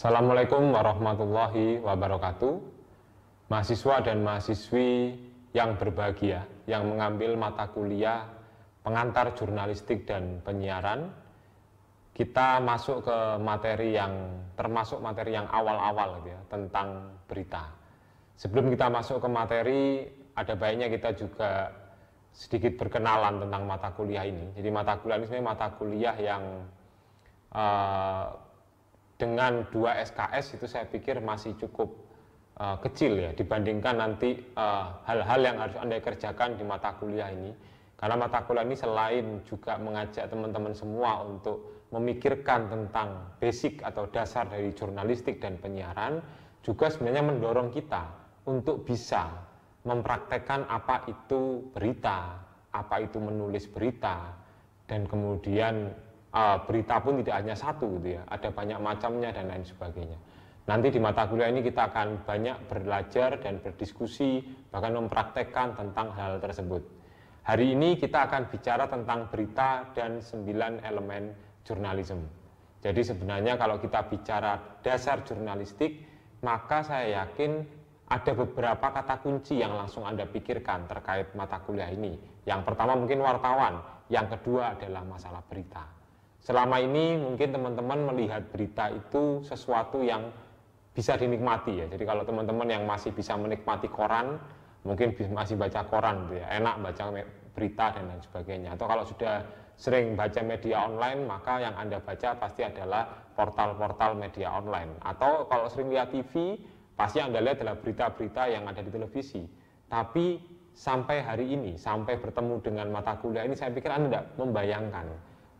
Assalamualaikum warahmatullahi wabarakatuh. Mahasiswa dan mahasiswi yang berbahagia yang mengambil mata kuliah pengantar jurnalistik dan penyiaran, kita masuk ke materi yang termasuk materi yang awal-awal gitu ya, tentang berita. Sebelum kita masuk ke materi, ada baiknya kita juga sedikit berkenalan tentang mata kuliah ini. Jadi mata kuliah ini sebenarnya mata kuliah yang uh, dengan dua SKS itu saya pikir masih cukup uh, kecil ya dibandingkan nanti eh, hal-hal uh, yang harus Anda kerjakan di mata kuliah ini. Karena mata kuliah ini selain juga mengajak teman-teman semua untuk memikirkan tentang basic atau dasar dari jurnalistik dan penyiaran, juga sebenarnya mendorong kita untuk bisa mempraktekkan apa itu berita, apa itu menulis berita, dan kemudian uh, berita pun tidak hanya satu gitu ya, ada banyak macamnya dan lain sebagainya. Nanti di mata kuliah ini kita akan banyak belajar dan berdiskusi, bahkan mempraktekkan tentang hal tersebut. Hari ini kita akan bicara tentang berita dan sembilan elemen jurnalisme. Jadi sebenarnya kalau kita bicara dasar jurnalistik, maka saya yakin ada beberapa kata kunci yang langsung Anda pikirkan terkait mata kuliah ini. Yang pertama mungkin wartawan, yang kedua adalah masalah berita selama ini mungkin teman-teman melihat berita itu sesuatu yang bisa dinikmati ya. Jadi kalau teman-teman yang masih bisa menikmati koran, mungkin masih baca koran gitu ya, enak baca berita dan lain sebagainya. Atau kalau sudah sering baca media online, maka yang Anda baca pasti adalah portal-portal media online. Atau kalau sering lihat TV, pasti Anda lihat adalah berita-berita yang ada di televisi. Tapi sampai hari ini, sampai bertemu dengan mata kuliah ini, saya pikir Anda tidak membayangkan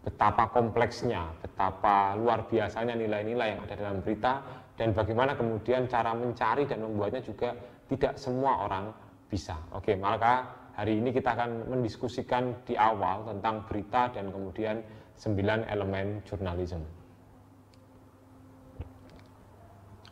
betapa kompleksnya, betapa luar biasanya nilai-nilai yang ada dalam berita dan bagaimana kemudian cara mencari dan membuatnya juga tidak semua orang bisa. Oke, maka hari ini kita akan mendiskusikan di awal tentang berita dan kemudian sembilan elemen jurnalisme.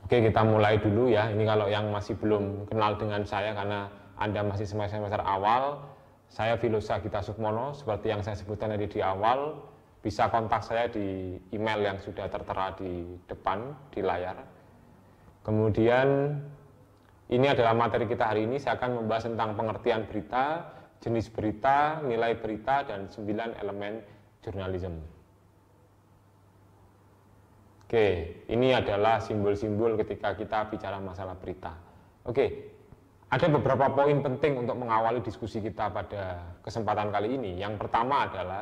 Oke, kita mulai dulu ya. Ini kalau yang masih belum kenal dengan saya karena Anda masih semester-semester awal, saya Filosa Gita Sukmono, seperti yang saya sebutkan tadi di awal, bisa kontak saya di email yang sudah tertera di depan di layar. Kemudian ini adalah materi kita hari ini, saya akan membahas tentang pengertian berita, jenis berita, nilai berita, dan 9 elemen jurnalisme. Oke, ini adalah simbol-simbol ketika kita bicara masalah berita. Oke, ada beberapa poin penting untuk mengawali diskusi kita pada kesempatan kali ini. Yang pertama adalah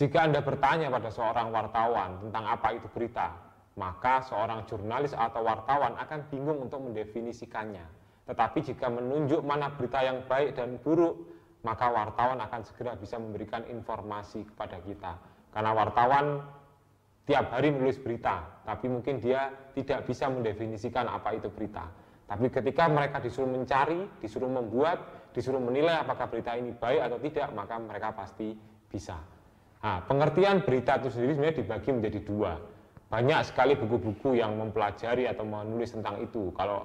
jika Anda bertanya pada seorang wartawan tentang apa itu berita, maka seorang jurnalis atau wartawan akan bingung untuk mendefinisikannya. Tetapi jika menunjuk mana berita yang baik dan buruk, maka wartawan akan segera bisa memberikan informasi kepada kita. Karena wartawan tiap hari menulis berita, tapi mungkin dia tidak bisa mendefinisikan apa itu berita. Tapi ketika mereka disuruh mencari, disuruh membuat, disuruh menilai apakah berita ini baik atau tidak, maka mereka pasti bisa. Nah, pengertian berita itu sendiri sebenarnya dibagi menjadi dua. Banyak sekali buku-buku yang mempelajari atau menulis tentang itu. Kalau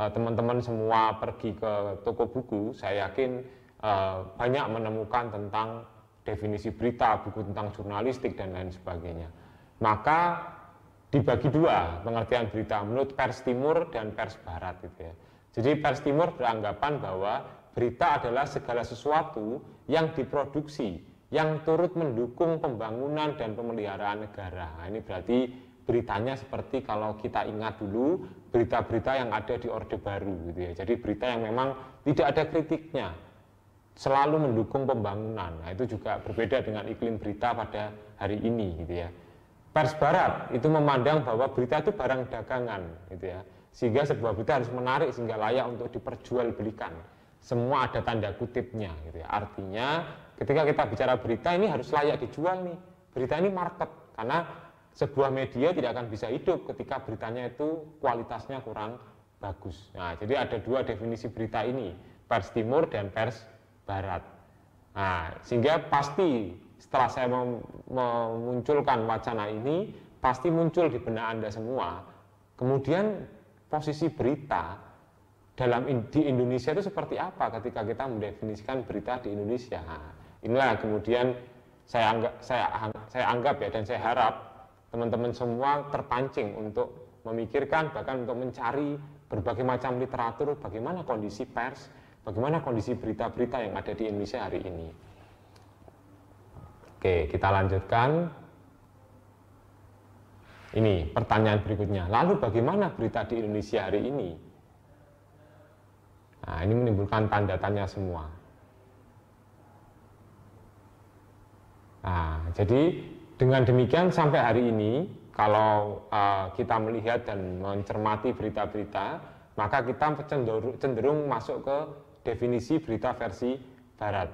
eh, teman-teman uh, semua pergi ke toko buku, saya yakin uh, banyak menemukan tentang definisi berita, buku tentang jurnalistik dan lain sebagainya. Maka dibagi dua pengertian berita menurut pers timur dan pers barat gitu ya. Jadi pers timur beranggapan bahwa berita adalah segala sesuatu yang diproduksi yang turut mendukung pembangunan dan pemeliharaan negara. Nah, ini berarti beritanya seperti kalau kita ingat dulu berita-berita yang ada di Orde Baru gitu ya. Jadi berita yang memang tidak ada kritiknya, selalu mendukung pembangunan. Nah, itu juga berbeda dengan iklim berita pada hari ini gitu ya. Pers Barat itu memandang bahwa berita itu barang dagangan gitu ya. Sehingga sebuah berita harus menarik sehingga layak untuk diperjualbelikan. Semua ada tanda kutipnya gitu ya. Artinya ketika kita bicara berita ini harus layak dijual nih berita ini market karena sebuah media tidak akan bisa hidup ketika beritanya itu kualitasnya kurang bagus nah jadi ada dua definisi berita ini pers timur dan pers barat nah sehingga pasti setelah saya mem memunculkan wacana ini pasti muncul di benak anda semua kemudian posisi berita dalam di Indonesia itu seperti apa ketika kita mendefinisikan berita di Indonesia Inilah kemudian saya anggap, saya, saya anggap ya dan saya harap teman-teman semua terpancing untuk memikirkan bahkan untuk mencari berbagai macam literatur bagaimana kondisi pers, bagaimana kondisi berita-berita yang ada di Indonesia hari ini. Oke, kita lanjutkan. Ini pertanyaan berikutnya. Lalu bagaimana berita di Indonesia hari ini? Nah, ini menimbulkan tanda tanya semua. Nah, jadi dengan demikian sampai hari ini kalau uh, kita melihat dan mencermati berita-berita, maka kita cenderung, cenderung masuk ke definisi berita versi barat.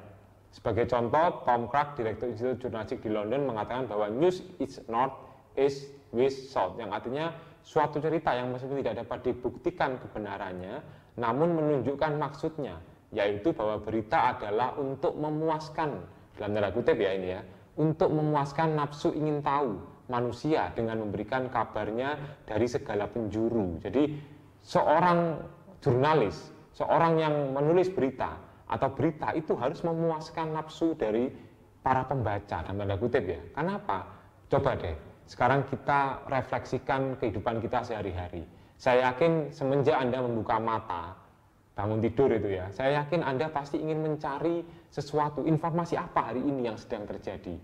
Sebagai contoh, Tom Clark, Direktur Institut Jurnalistik di London mengatakan bahwa news is not is with south, yang artinya suatu cerita yang meskipun tidak dapat dibuktikan kebenarannya, namun menunjukkan maksudnya, yaitu bahwa berita adalah untuk memuaskan dalam tanda kutip ya ini ya untuk memuaskan nafsu ingin tahu manusia dengan memberikan kabarnya dari segala penjuru. Jadi seorang jurnalis, seorang yang menulis berita atau berita itu harus memuaskan nafsu dari para pembaca dan tanda kutip ya. Kenapa? Coba deh, sekarang kita refleksikan kehidupan kita sehari-hari. Saya yakin semenjak Anda membuka mata, bangun tidur itu ya, saya yakin Anda pasti ingin mencari sesuatu, informasi apa hari ini yang sedang terjadi.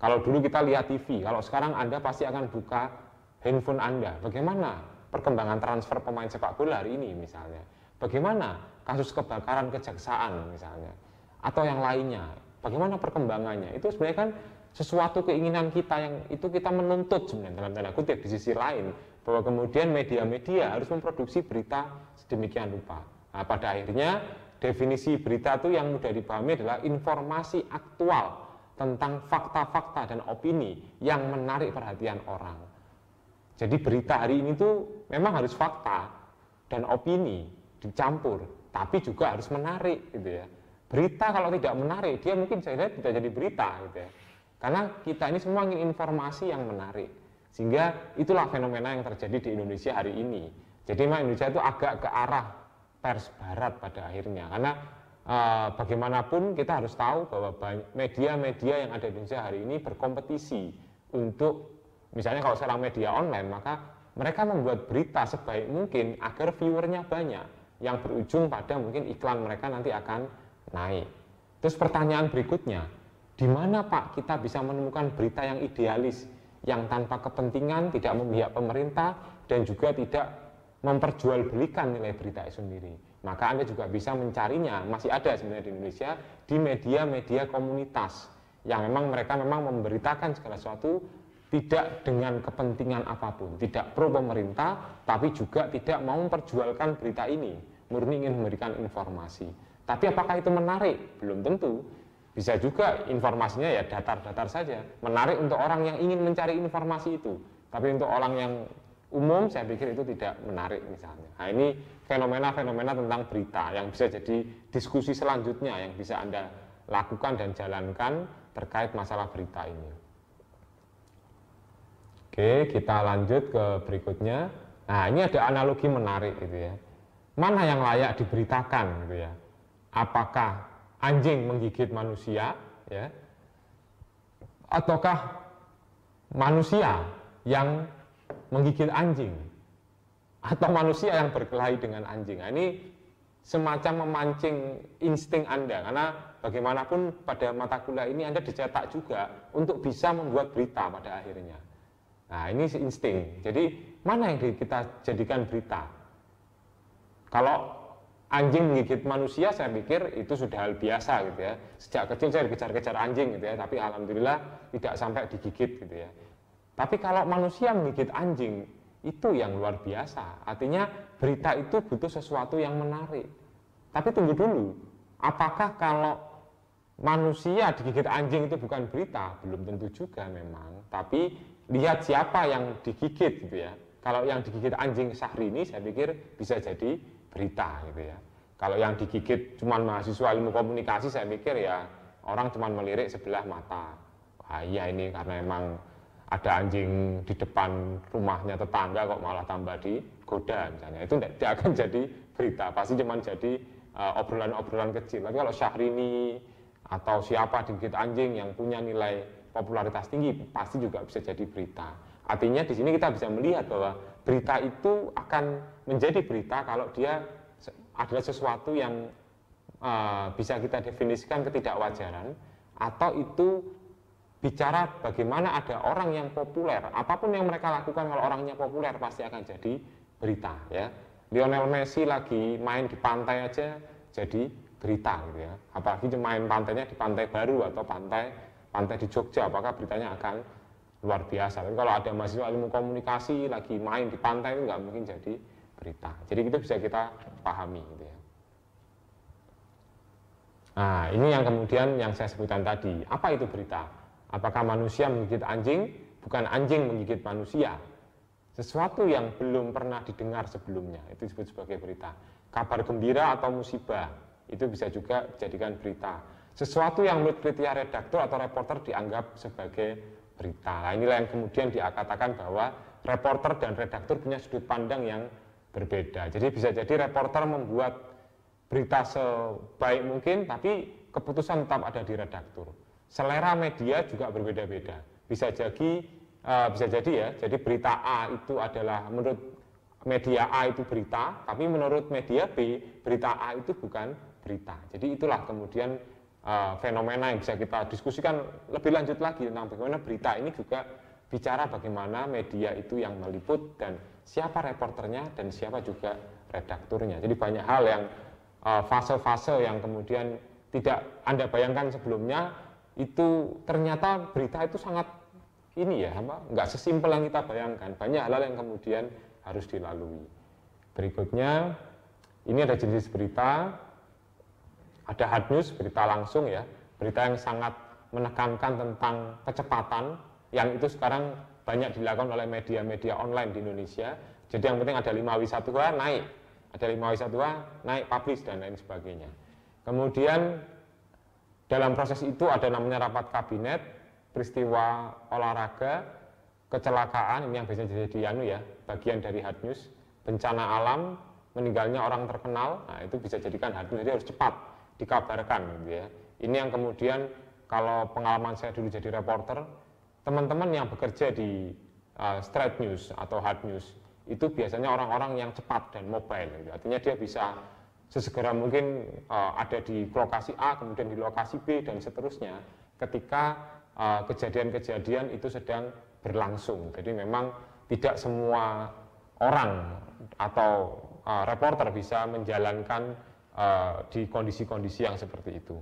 Kalau dulu kita lihat TV, kalau sekarang Anda pasti akan buka handphone Anda. Bagaimana perkembangan transfer pemain sepak bola hari ini misalnya? Bagaimana kasus kebakaran kejaksaan misalnya? Atau yang lainnya, bagaimana perkembangannya? Itu sebenarnya kan sesuatu keinginan kita yang itu kita menuntut sebenarnya dalam tanda kutip di sisi lain bahwa kemudian media-media harus memproduksi berita sedemikian rupa. Nah, pada akhirnya definisi berita itu yang mudah dipahami adalah informasi aktual tentang fakta-fakta dan opini yang menarik perhatian orang. Jadi berita hari ini tuh memang harus fakta dan opini dicampur, tapi juga harus menarik gitu ya. Berita kalau tidak menarik, dia mungkin saya lihat tidak jadi berita gitu ya. Karena kita ini semua ingin informasi yang menarik. Sehingga itulah fenomena yang terjadi di Indonesia hari ini. Jadi memang Indonesia itu agak ke arah pers barat pada akhirnya karena uh, bagaimanapun kita harus tahu bahwa media-media yang ada di Indonesia hari ini berkompetisi untuk misalnya kalau sekarang media online maka mereka membuat berita sebaik mungkin agar viewernya banyak yang berujung pada mungkin iklan mereka nanti akan naik. Terus pertanyaan berikutnya, di mana Pak kita bisa menemukan berita yang idealis, yang tanpa kepentingan, tidak memihak pemerintah, dan juga tidak memperjualbelikan nilai berita itu sendiri. Maka Anda juga bisa mencarinya, masih ada sebenarnya di Indonesia, di media-media komunitas yang memang mereka memang memberitakan segala sesuatu tidak dengan kepentingan apapun, tidak pro pemerintah, tapi juga tidak mau memperjualkan berita ini, murni ingin memberikan informasi. Tapi apakah itu menarik? Belum tentu. Bisa juga informasinya ya datar-datar saja, menarik untuk orang yang ingin mencari informasi itu. Tapi untuk orang yang umum saya pikir itu tidak menarik misalnya. Nah ini fenomena-fenomena tentang berita yang bisa jadi diskusi selanjutnya yang bisa Anda lakukan dan jalankan terkait masalah berita ini. Oke, kita lanjut ke berikutnya. Nah ini ada analogi menarik gitu ya. Mana yang layak diberitakan gitu ya. Apakah anjing menggigit manusia ya ataukah manusia yang menggigit anjing atau manusia yang berkelahi dengan anjing. Nah, ini semacam memancing insting Anda karena bagaimanapun pada mata kuliah ini Anda dicetak juga untuk bisa membuat berita pada akhirnya. Nah, ini insting. Jadi, mana yang kita jadikan berita? Kalau anjing menggigit manusia, saya pikir itu sudah hal biasa gitu ya. Sejak kecil saya dikejar-kejar anjing gitu ya, tapi alhamdulillah tidak sampai digigit gitu ya. Tapi kalau manusia menggigit anjing, itu yang luar biasa. Artinya berita itu butuh sesuatu yang menarik. Tapi tunggu dulu, apakah kalau manusia digigit anjing itu bukan berita? Belum tentu juga memang. Tapi lihat siapa yang digigit gitu ya. Kalau yang digigit anjing ini saya pikir bisa jadi berita gitu ya. Kalau yang digigit cuma mahasiswa ilmu komunikasi saya pikir ya orang cuma melirik sebelah mata. Wah iya ini karena emang ada anjing di depan rumahnya tetangga kok malah tambah di digoda misalnya itu tidak akan jadi berita pasti cuma jadi eh, obrolan-obrolan uh, kecil tapi kalau Syahrini atau siapa digigit anjing yang punya nilai popularitas tinggi pasti juga bisa jadi berita artinya di sini kita bisa melihat bahwa berita itu akan menjadi berita kalau dia adalah sesuatu yang uh, bisa kita definisikan ketidakwajaran atau itu bicara bagaimana ada orang yang populer. Apapun yang mereka lakukan kalau orangnya populer pasti akan jadi berita ya. Lionel Messi lagi main di pantai aja jadi berita gitu ya. Apalagi main pantainya di pantai baru atau pantai pantai di Jogja, apakah beritanya akan luar biasa. Tapi kalau ada mahasiswa ilmu komunikasi lagi main di pantai itu nggak mungkin jadi berita. Jadi itu bisa kita pahami gitu ya. Nah, ini yang kemudian yang saya sebutkan tadi. Apa itu berita? Apakah manusia menggigit anjing? Bukan anjing menggigit manusia. Sesuatu yang belum pernah didengar sebelumnya, itu disebut sebagai berita. Kabar gembira atau musibah, itu bisa juga dijadikan berita. Sesuatu yang menurut kriteria redaktor atau reporter dianggap sebagai berita. Nah, inilah yang kemudian dikatakan bahwa reporter dan redaktur punya sudut pandang yang berbeda. Jadi bisa jadi reporter membuat berita sebaik mungkin, tapi keputusan tetap ada di redaktur selera media juga berbeda-beda. Bisa jadi uh, bisa jadi ya. Jadi berita A itu adalah menurut media A itu berita, tapi menurut media B berita A itu bukan berita. Jadi itulah kemudian uh, fenomena yang bisa kita diskusikan lebih lanjut lagi tentang bagaimana berita ini juga bicara bagaimana media itu yang meliput dan siapa reporternya dan siapa juga redakturnya. Jadi banyak hal yang eh, fase-fase uh, fase -fase yang kemudian tidak Anda bayangkan sebelumnya itu ternyata berita itu sangat ini ya apa nggak sesimpel yang kita bayangkan banyak hal yang kemudian harus dilalui berikutnya ini ada jenis berita ada hard news berita langsung ya berita yang sangat menekankan tentang kecepatan yang itu sekarang banyak dilakukan oleh media-media online di Indonesia jadi yang penting ada 5 1 naik ada 5 1 naik publish dan lain sebagainya kemudian dalam proses itu ada namanya rapat kabinet, peristiwa olahraga, kecelakaan, ini yang biasanya jadi anu ya, bagian dari hard news, bencana alam, meninggalnya orang terkenal, nah itu bisa jadikan hard news, jadi harus cepat dikabarkan gitu ya. Ini yang kemudian kalau pengalaman saya dulu jadi reporter, teman-teman yang bekerja di uh, straight news atau hard news itu biasanya orang-orang yang cepat dan mobile, gitu. artinya dia bisa sesegera mungkin uh, ada di lokasi A, kemudian di lokasi B, dan seterusnya ketika eh, kejadian-kejadian uh, itu sedang berlangsung. Jadi memang tidak semua orang atau uh, reporter bisa menjalankan uh, di kondisi-kondisi yang seperti itu.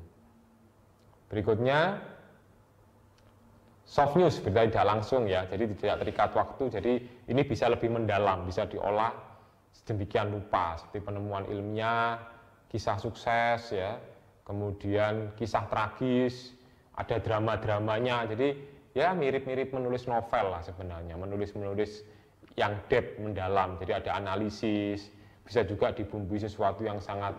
Berikutnya, soft news, berarti tidak langsung ya, jadi tidak terikat waktu, jadi ini bisa lebih mendalam, bisa diolah sedemikian lupa seperti penemuan ilmiah, kisah sukses ya, kemudian kisah tragis, ada drama-dramanya. Jadi ya mirip-mirip menulis novel lah sebenarnya, menulis-menulis yang deep mendalam. Jadi ada analisis, bisa juga dibumbui sesuatu yang sangat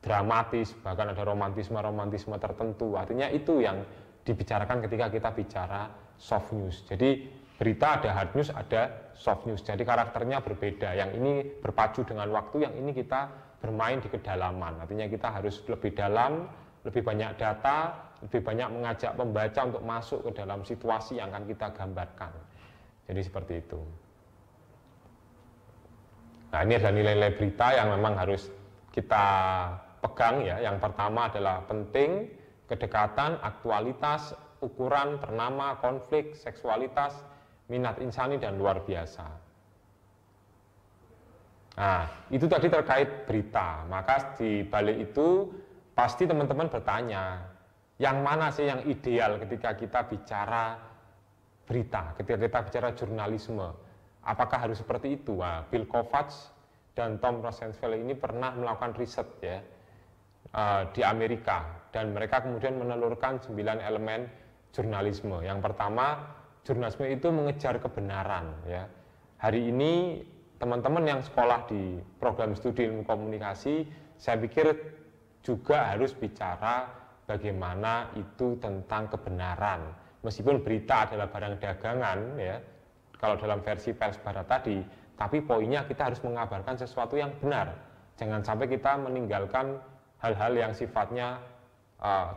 dramatis, bahkan ada romantisme-romantisme tertentu. Artinya itu yang dibicarakan ketika kita bicara soft news. Jadi berita ada hard news, ada soft news. Jadi karakternya berbeda. Yang ini berpacu dengan waktu, yang ini kita bermain di kedalaman. Artinya kita harus lebih dalam, lebih banyak data, lebih banyak mengajak pembaca untuk masuk ke dalam situasi yang akan kita gambarkan. Jadi seperti itu. Nah ini adalah nilai-nilai berita yang memang harus kita pegang ya. Yang pertama adalah penting, kedekatan, aktualitas, ukuran, ternama, konflik, seksualitas, minat insani dan luar biasa. Nah, itu tadi terkait berita. Maka di balik itu pasti teman-teman bertanya, yang mana sih yang ideal ketika kita bicara berita, ketika kita bicara jurnalisme? Apakah harus seperti itu? Nah, Bill Kovacs dan Tom Rosenfeld ini pernah melakukan riset ya eh, di Amerika dan mereka kemudian menelurkan sembilan elemen jurnalisme. Yang pertama jurnalisme itu mengejar kebenaran ya. Hari ini teman-teman yang sekolah di program studi ilmu komunikasi, saya pikir juga harus bicara bagaimana itu tentang kebenaran. Meskipun berita adalah barang dagangan ya, kalau dalam versi pers barat tadi, tapi poinnya kita harus mengabarkan sesuatu yang benar. Jangan sampai kita meninggalkan hal-hal yang sifatnya uh,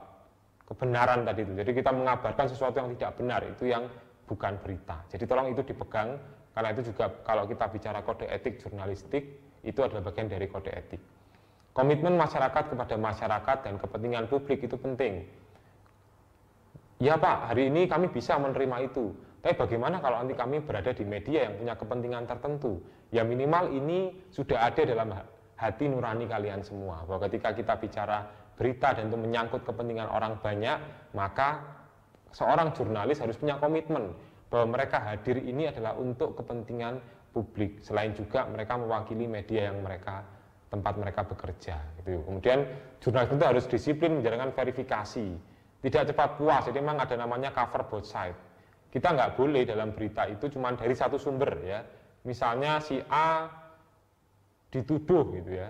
kebenaran tadi itu. Jadi kita mengabarkan sesuatu yang tidak benar itu yang bukan berita. Jadi tolong itu dipegang karena itu juga kalau kita bicara kode etik jurnalistik itu adalah bagian dari kode etik. Komitmen masyarakat kepada masyarakat dan kepentingan publik itu penting. Ya Pak, hari ini kami bisa menerima itu. Tapi bagaimana kalau nanti kami berada di media yang punya kepentingan tertentu? Ya minimal ini sudah ada dalam hati nurani kalian semua. Bahwa ketika kita bicara berita dan itu menyangkut kepentingan orang banyak, maka seorang jurnalis harus punya komitmen bahwa mereka hadir ini adalah untuk kepentingan publik. Selain juga mereka mewakili media yang mereka tempat mereka bekerja. Gitu. Kemudian jurnalis itu harus disiplin menjalankan verifikasi, tidak cepat puas. Jadi memang ada namanya cover both side. Kita nggak boleh dalam berita itu cuma dari satu sumber ya. Misalnya si A dituduh gitu ya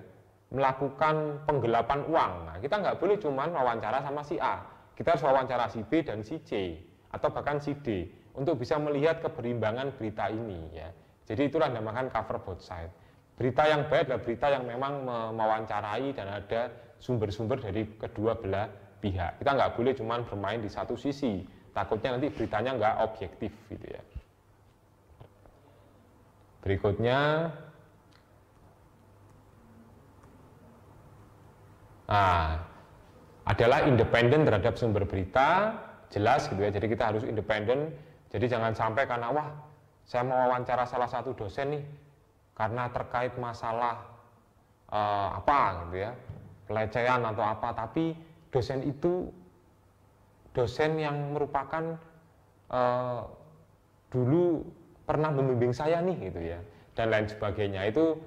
melakukan penggelapan uang. Nah, kita nggak boleh cuma wawancara sama si A kita harus wawancara si B dan si C atau bahkan si D untuk bisa melihat keberimbangan berita ini ya. Jadi itulah namakan cover both side. Berita yang baik adalah berita yang memang mewawancarai dan ada sumber-sumber dari kedua belah pihak. Kita nggak boleh cuman bermain di satu sisi, takutnya nanti beritanya nggak objektif gitu ya. Berikutnya nah adalah independen terhadap sumber berita, jelas gitu ya. Jadi kita harus independen. Jadi jangan sampai karena wah, saya mau wawancara salah satu dosen nih karena terkait masalah uh, apa gitu ya, pelecehan atau apa, tapi dosen itu dosen yang merupakan uh, dulu pernah membimbing saya nih gitu ya dan lain sebagainya itu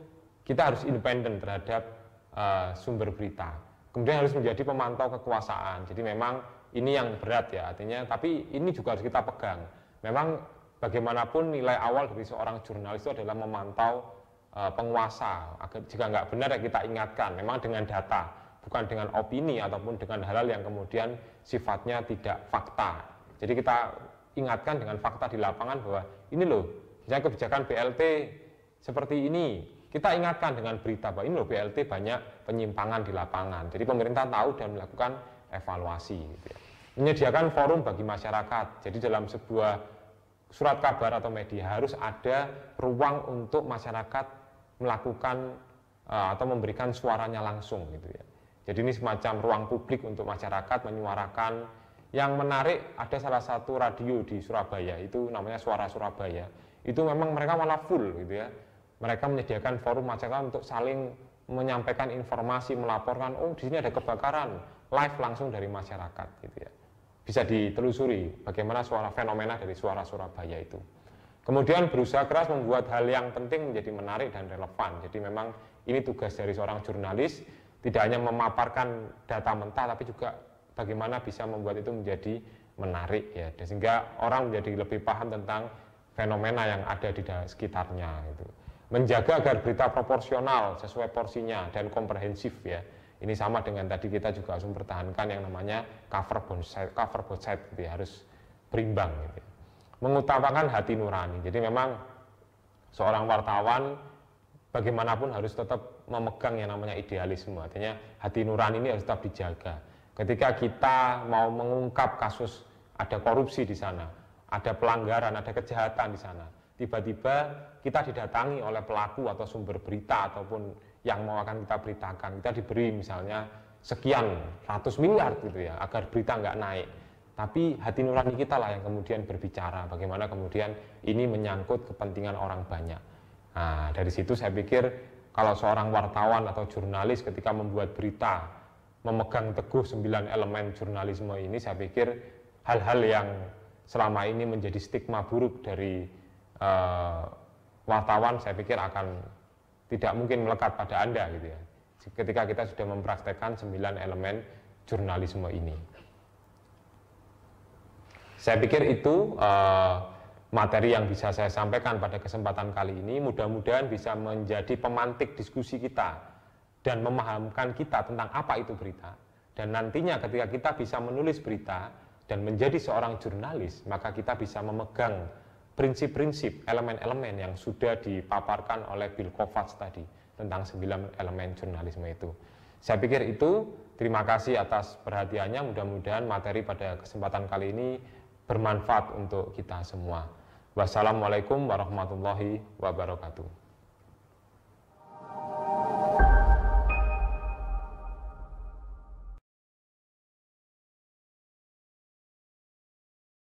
kita harus independen terhadap uh, sumber berita kemudian harus menjadi pemantau kekuasaan. Jadi memang ini yang berat ya artinya, tapi ini juga harus kita pegang. Memang bagaimanapun nilai awal dari seorang jurnalis itu adalah memantau e, penguasa. Agar jika nggak benar ya kita ingatkan. Memang dengan data, bukan dengan opini ataupun dengan hal-hal yang kemudian sifatnya tidak fakta. Jadi kita ingatkan dengan fakta di lapangan bahwa ini loh, misalnya kebijakan BLT seperti ini, kita ingatkan dengan berita bahwa ini loh BLT banyak penyimpangan di lapangan. Jadi pemerintah tahu dan melakukan evaluasi. Gitu ya. Menyediakan forum bagi masyarakat. Jadi dalam sebuah surat kabar atau media harus ada ruang untuk masyarakat melakukan uh, atau memberikan suaranya langsung gitu ya. Jadi ini semacam ruang publik untuk masyarakat menyuarakan. Yang menarik ada salah satu radio di Surabaya itu namanya Suara Surabaya. Itu memang mereka malah full gitu ya mereka menyediakan forum masyarakat untuk saling menyampaikan informasi, melaporkan, oh di sini ada kebakaran, live langsung dari masyarakat gitu ya. Bisa ditelusuri bagaimana suara fenomena dari suara Surabaya itu. Kemudian berusaha keras membuat hal yang penting menjadi menarik dan relevan. Jadi memang ini tugas dari seorang jurnalis tidak hanya memaparkan data mentah tapi juga bagaimana bisa membuat itu menjadi menarik ya sehingga orang menjadi lebih paham tentang fenomena yang ada di sekitarnya gitu menjaga agar berita proporsional sesuai porsinya dan komprehensif ya. Ini sama dengan tadi kita juga harus mempertahankan yang namanya cover both side, cover both side gitu ya, harus berimbang gitu. Ya. Mengutamakan hati nurani. Jadi memang seorang wartawan bagaimanapun harus tetap memegang yang namanya idealisme. Artinya hati nurani ini harus tetap dijaga. Ketika kita mau mengungkap kasus ada korupsi di sana, ada pelanggaran, ada kejahatan di sana tiba-tiba kita didatangi oleh pelaku atau sumber berita ataupun yang mau akan kita beritakan kita diberi misalnya sekian ratus miliar gitu ya agar berita nggak naik tapi hati nurani kita lah yang kemudian berbicara bagaimana kemudian ini menyangkut kepentingan orang banyak nah dari situ saya pikir kalau seorang wartawan atau jurnalis ketika membuat berita memegang teguh sembilan elemen jurnalisme ini saya pikir hal-hal yang selama ini menjadi stigma buruk dari eh, wartawan saya pikir akan tidak mungkin melekat pada Anda gitu ya. Ketika kita sudah mempraktekkan sembilan elemen jurnalisme ini. Saya pikir itu eh, materi yang bisa saya sampaikan pada kesempatan kali ini mudah-mudahan bisa menjadi pemantik diskusi kita dan memahamkan kita tentang apa itu berita. Dan nantinya ketika kita bisa menulis berita dan menjadi seorang jurnalis, maka kita bisa memegang prinsip-prinsip, elemen-elemen yang sudah dipaparkan oleh Bill Kovacs tadi tentang sembilan elemen jurnalisme itu. Saya pikir itu, terima kasih atas perhatiannya, mudah-mudahan materi pada kesempatan kali ini bermanfaat untuk kita semua. Wassalamualaikum warahmatullahi wabarakatuh.